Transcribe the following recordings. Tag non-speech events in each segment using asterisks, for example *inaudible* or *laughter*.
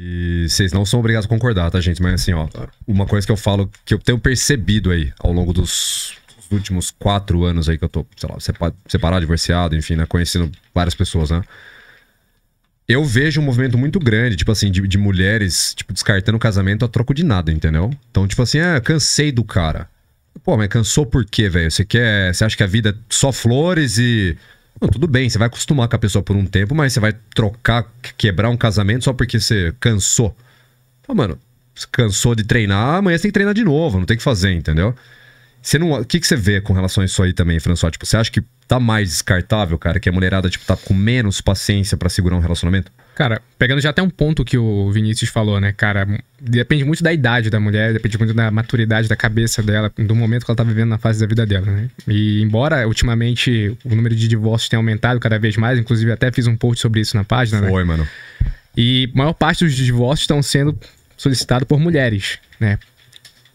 E vocês não são obrigados a concordar, tá, gente? Mas assim, ó, uma coisa que eu falo, que eu tenho percebido aí ao longo dos últimos quatro anos aí que eu tô, sei lá, separado, divorciado, enfim, né? Conhecendo várias pessoas, né? Eu vejo um movimento muito grande, tipo assim, de, de mulheres, tipo, descartando o casamento a troco de nada, entendeu? Então, tipo assim, ah, cansei do cara. Pô, mas cansou por quê, velho? Você quer. Você acha que a vida é só flores e não, tudo bem, você vai acostumar com a pessoa por um tempo, mas você vai trocar, quebrar um casamento só porque você cansou. Então, mano, você cansou de treinar, amanhã você tem que treinar de novo, não tem que fazer, entendeu? Você não, o que, que você vê com relação a isso aí também, François? Tipo, você acha que tá mais descartável, cara, que a mulherada tipo, tá com menos paciência para segurar um relacionamento? Cara, pegando já até um ponto que o Vinícius falou, né, cara, depende muito da idade da mulher, depende muito da maturidade da cabeça dela, do momento que ela tá vivendo na fase da vida dela, né? E embora ultimamente o número de divórcios tenha aumentado cada vez mais, inclusive até fiz um post sobre isso na página, Foi, né? Foi, mano. E maior parte dos divórcios estão sendo solicitados por mulheres, né?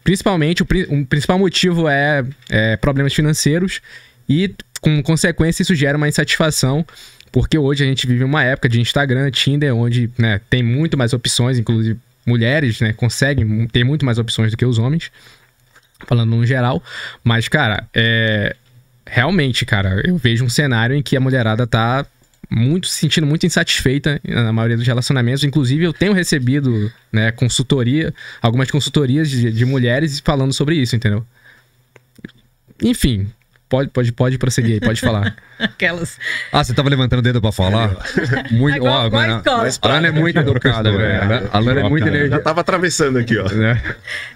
Principalmente, o, o principal motivo é, é problemas financeiros e, com consequência, isso gera uma insatisfação porque hoje a gente vive uma época de Instagram, Tinder, onde né, tem muito mais opções, inclusive mulheres né, conseguem ter muito mais opções do que os homens, falando no geral. Mas, cara, é... realmente, cara, eu vejo um cenário em que a mulherada tá muito se sentindo muito insatisfeita na maioria dos relacionamentos. Inclusive, eu tenho recebido né, consultoria, algumas consultorias de, de mulheres falando sobre isso, entendeu? Enfim, Pode, pode, pode prosseguir aí, pode falar. *laughs* Aquelas. Ah, você tava levantando o dedo pra falar? Muito. Agora, ó, mano, a Lana é muito educada, velho. É. A Lana é muito tá- energia. Já tava atravessando aqui, ó. Né?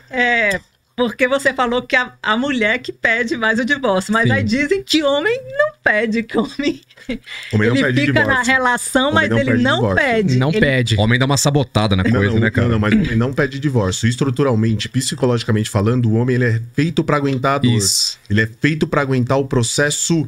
É. Porque você falou que a, a mulher que pede mais o divórcio, mas Sim. aí dizem que homem não pede, que homem, *laughs* homem ele pede fica divórcio. na relação, homem mas não ele pede não divórcio. pede. Não ele... pede. Homem dá uma sabotada na coisa, né, não, né, cara? Não, não, mas o homem não pede divórcio. Estruturalmente, psicologicamente falando, o homem ele é feito para aguentar a dor. Isso. Ele é feito para aguentar o processo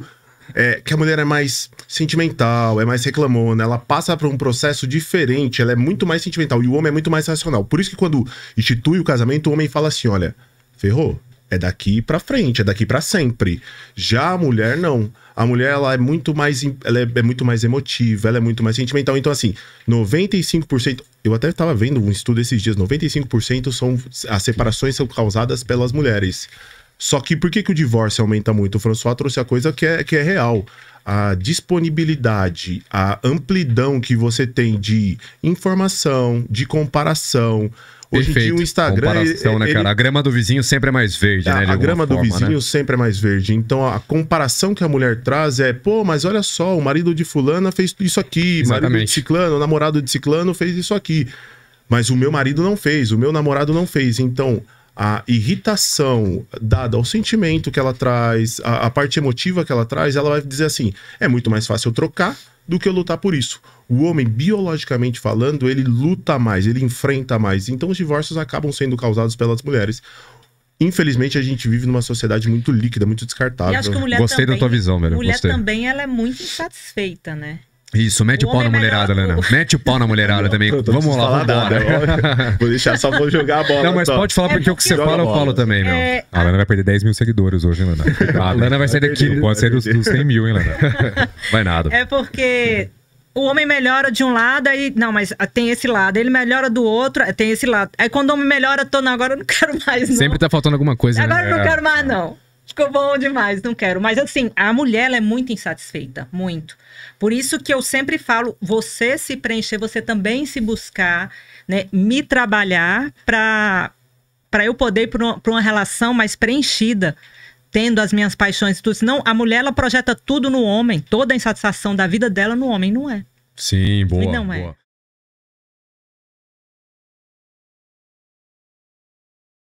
é, que a mulher é mais sentimental, é mais reclamona, ela passa por um processo diferente, ela é muito mais sentimental e o homem é muito mais racional. Por isso que quando institui o casamento, o homem fala assim, olha, ferrou. É daqui para frente, é daqui para sempre. Já a mulher não. A mulher ela é muito mais ela é, é muito mais emotiva, ela é muito mais sentimental. Então assim, 95%, eu até estava vendo um estudo esses dias, 95% são as separações são causadas pelas mulheres. Só que por que, que o divórcio aumenta muito? O François trouxe a coisa que é, que é real. A disponibilidade, a amplidão que você tem de informação, de comparação, Hoje Perfeito. em dia o Instagram. Comparação, né, ele, né, cara? Ele... A grama do vizinho sempre é mais verde, é, né? a grama forma, do né? vizinho né? sempre é mais verde. Então a comparação que a mulher traz é, pô, mas olha só, o marido de fulana fez isso aqui, Exatamente. marido de ciclano, o namorado de ciclano fez isso aqui. Mas o meu marido não fez, o meu namorado não fez. Então, a irritação dada ao sentimento que ela traz, a, a, parte emotiva que ela traz, ela vai dizer assim: é muito mais fácil eu trocar do que eu lutar por isso. O homem, biologicamente falando, ele luta mais, ele enfrenta mais. Então os divórcios acabam sendo causados pelas mulheres. Infelizmente, a gente vive numa sociedade muito líquida, muito descartável. Gostei também, da tua visão, velho. Mulher Gostei. também ela é muito insatisfeita, né? Isso, mete o, o pau na é mulherada, Lana. Mete o pau na mulherada não, também. Vamos lá, vamos lá. Vou deixar só vou jogar a bola. Não, mas só. Tá? pode falar é porque o que você fala, eu falo também, meu. É... A Lana vai perder 10 mil seguidores hoje, hein, Lana? *laughs* A Lana vai sair daqui, não pode ser dos, dos 100 mil, hein, Lana? *laughs* Vai nada. É porque o homem melhora de um lado, aí. Não, mas tem esse lado. Ele melhora do outro, tem esse lado. Aí quando o homem melhora, tô, não, agora eu não quero mais, não. Sempre tá faltando alguma coisa, né? Agora né? eu não é. quero mais, não. Ficou bom demais, não quero. Mas assim, a mulher ela é muito insatisfeita, muito. Por isso que eu sempre falo, você se preencher, você também se buscar, né? Me trabalhar para para eu poder ir para uma, uma relação mais preenchida, tendo as minhas paixões e tudo. Senão, a mulher ela projeta tudo no homem, toda a insatisfação da vida dela no homem, não é? Sim, boa. E não é. boa. é.